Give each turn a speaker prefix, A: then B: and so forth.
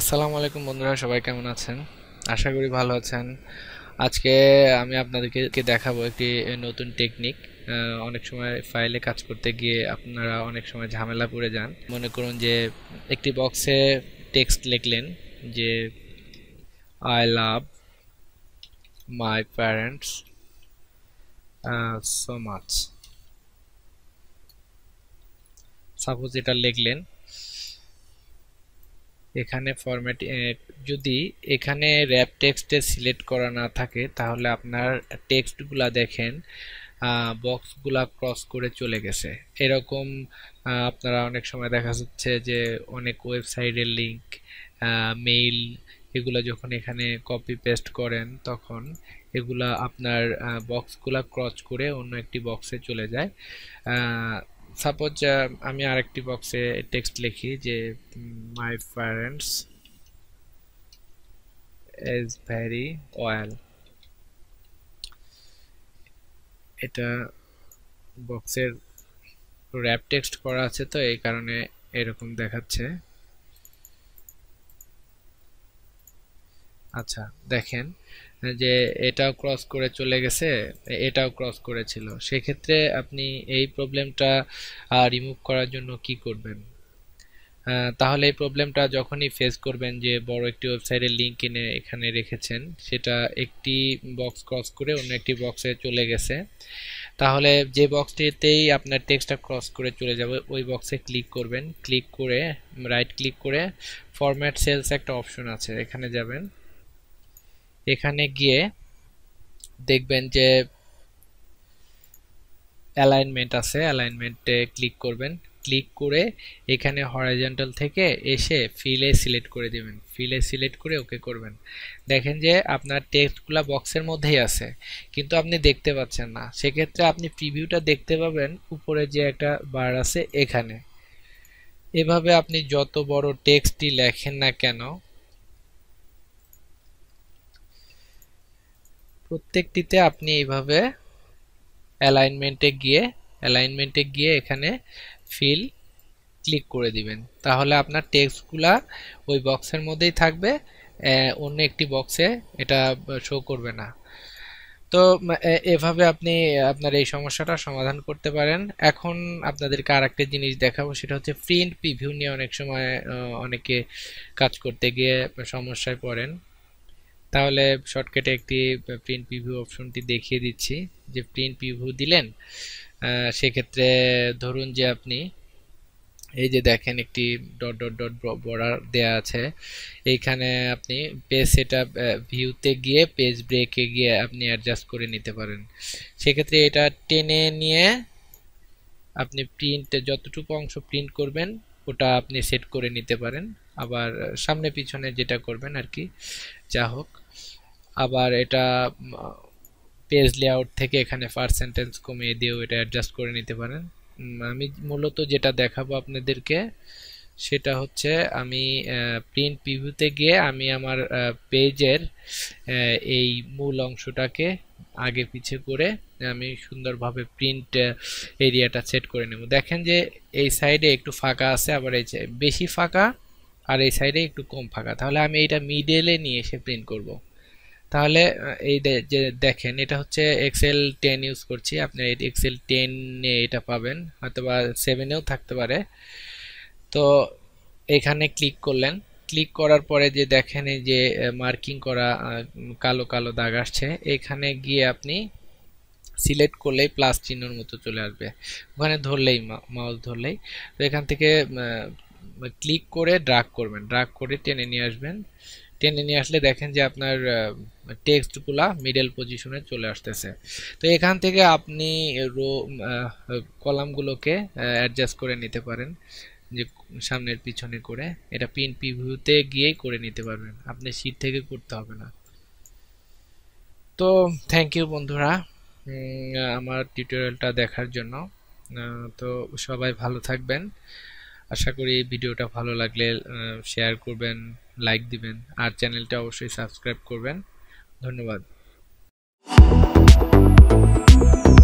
A: আসসালামু আলাইকুম বন্ধুরা সবাই কেমন আছেন আশা করি ভালো আছেন আজকে আমি আপনাদেরকে দেখাবো একটি নতুন টেকনিক অনেক সময় ফাইলে কাজ করতে গিয়ে আপনারা অনেক সময় ঝামেলা পড়ে যান মনে করুন যে একটি বক্সে টেক্সট লিখলেন যে I love my parents so much suppose এটা লিখলেন এখানে ফরম্যাট যদি এখানে র্যাপ টেক্সটে সিলেক্ট করা না থাকে তাহলে আপনার টেক্সটগুলা দেখেন বক্সগুলা ক্রস করে চলে গেছে এরকম আপনারা অনেক সময় দেখা যাচ্ছে যে অনেক ওয়েবসাইটের লিঙ্ক মেইল এগুলো যখন এখানে কপি পেস্ট করেন তখন এগুলা আপনার বক্সগুলা ক্রস করে অন্য একটি বক্সে চলে যায় সাপোজ আমি আরেকটি বক্সে টেক্সট লিখি যে my parents is very well এটা বক্সের র্যাপ টেক্সট করা আছে তো এই কারণে এরকম দেখাচ্ছে আচ্ছা দেখেন যে এটাও ক্রস করে চলে গেছে এটাও ক্রস করেছিল সেক্ষেত্রে আপনি এই প্রবলেমটা রিমুভ করার জন্য কি করবেন তাহলে এই প্রবলেমটা যখনই ফেস করবেন যে বড় একটি ওয়েবসাইটের লিঙ্ক কিনে এখানে রেখেছেন সেটা একটি বক্স ক্রস করে অন্য একটি বক্সে চলে গেছে তাহলে যে বক্সটিতেই আপনার টেক্সটটা ক্রস করে চলে যাবে ওই বক্সে ক্লিক করবেন ক্লিক করে রাইট ক্লিক করে ফরম্যাট সেলস একটা অপশন আছে এখানে যাবেন এখানে গিয়ে দেখবেন যে অ্যালাইনমেন্ট আছে অ্যালাইনমেন্টে ক্লিক করবেন ক্লিক করে এখানে হরাইজেন্টাল থেকে এসে ফিলে সিলেক্ট করে দেবেন ফিলে সিলেক্ট করে ওকে করবেন দেখেন যে আপনার টেক্সটগুলো বক্সের মধ্যেই আছে কিন্তু আপনি দেখতে পাচ্ছেন না সেক্ষেত্রে আপনি প্রিভিউটা দেখতে পাবেন উপরে যে একটা বার আছে এখানে এভাবে আপনি যত বড় টেক্সটটি লেখেন না কেন প্রত্যেকটিতে আপনি এইভাবে অ্যালাইনমেন্টে গিয়ে অ্যালাইনমেন্টে গিয়ে এখানে ফিল ক্লিক করে দিবেন তাহলে আপনার টেক্সটগুলা ওই বক্সের মধ্যেই থাকবে অন্য একটি বক্সে এটা শো করবে না তো এভাবে আপনি আপনার এই সমস্যাটা সমাধান করতে পারেন এখন আপনাদেরকে আর একটা জিনিস দেখাবো সেটা হচ্ছে প্রিন্ট প্রিভিউ নিয়ে অনেক সময় অনেকে কাজ করতে গিয়ে সমস্যায় পড়েন তাহলে শর্টকাটে একটি প্রিন্ট প্রিভিউ অপশনটি দেখিয়ে দিচ্ছি যে প্রিন্ট প্রিভিউ দিলেন সেক্ষেত্রে ধরুন যে আপনি এই যে দেখেন একটি ডট ডট ডট বর্ডার দেয়া আছে এইখানে আপনি পেজ সেট ভিউতে গিয়ে পেজ ব্রেকে গিয়ে আপনি অ্যাডজাস্ট করে নিতে পারেন সেক্ষেত্রে এটা টেনে নিয়ে আপনি প্রিন্ট যতটুকু অংশ প্রিন্ট করবেন ওটা আপনি সেট করে নিতে পারেন আবার সামনে পিছনে যেটা করবেন আর কি যা হোক আবার এটা পেজ লেআউট থেকে এখানে সেন্টেন্স কমিয়ে দিয়েও এটা অ্যাডজাস্ট করে নিতে পারেন আমি মূলত যেটা দেখাবো আপনাদেরকে সেটা হচ্ছে আমি প্রিন্ট পিভিউতে গিয়ে আমি আমার পেজের এই মূল অংশটাকে আগে পিছে করে আমি সুন্দরভাবে প্রিন্ট এরিয়াটা সেট করে নেব দেখেন যে এই সাইডে একটু ফাঁকা আছে আবার এই বেশি ফাঁকা আর এই সাইডে একটু কম ফাঁকা তাহলে আমি এটা মিডেলে নিয়ে এসে প্রিন্ট করবো তাহলে এই যে দেখেন এটা হচ্ছে এক্সেল টেন ইউজ করছি আপনি এক্সেল টেনে এটা পাবেন হয়তোবা সেভেনেও থাকতে পারে তো এখানে ক্লিক করলেন ক্লিক করার পরে যে দেখেন এই যে মার্কিং করা কালো কালো দাগ আসছে এখানে গিয়ে আপনি সিলেক্ট করলেই প্লাস চিহ্নর মতো চলে আসবে ওখানে ধরলেই মাউস ধরলেই তো এখান থেকে ক্লিক করে ড্রাগ করবেন ড্রাগ করে টেনে নিয়ে আসবেন টেনে নিয়ে আসলে দেখেন যে আপনার টেক্সটগুলা মিডল পজিশনে চলে আসতেছে তো এখান থেকে আপনি রো কলামগুলোকে অ্যাডজাস্ট করে নিতে পারেন যে সামনের পিছনে করে এটা পিন পিভিউতে গিয়েই করে নিতে পারবেন আপনি সিট থেকে করতে হবে না তো থ্যাংক ইউ বন্ধুরা আমার টিউটোরিয়ালটা দেখার জন্য তো সবাই ভালো থাকবেন আশা করি ভিডিওটা ভালো লাগলে শেয়ার করবেন লাইক দিবেন আর চ্যানেলটা অবশ্যই সাবস্ক্রাইব করবেন ধন্যবাদ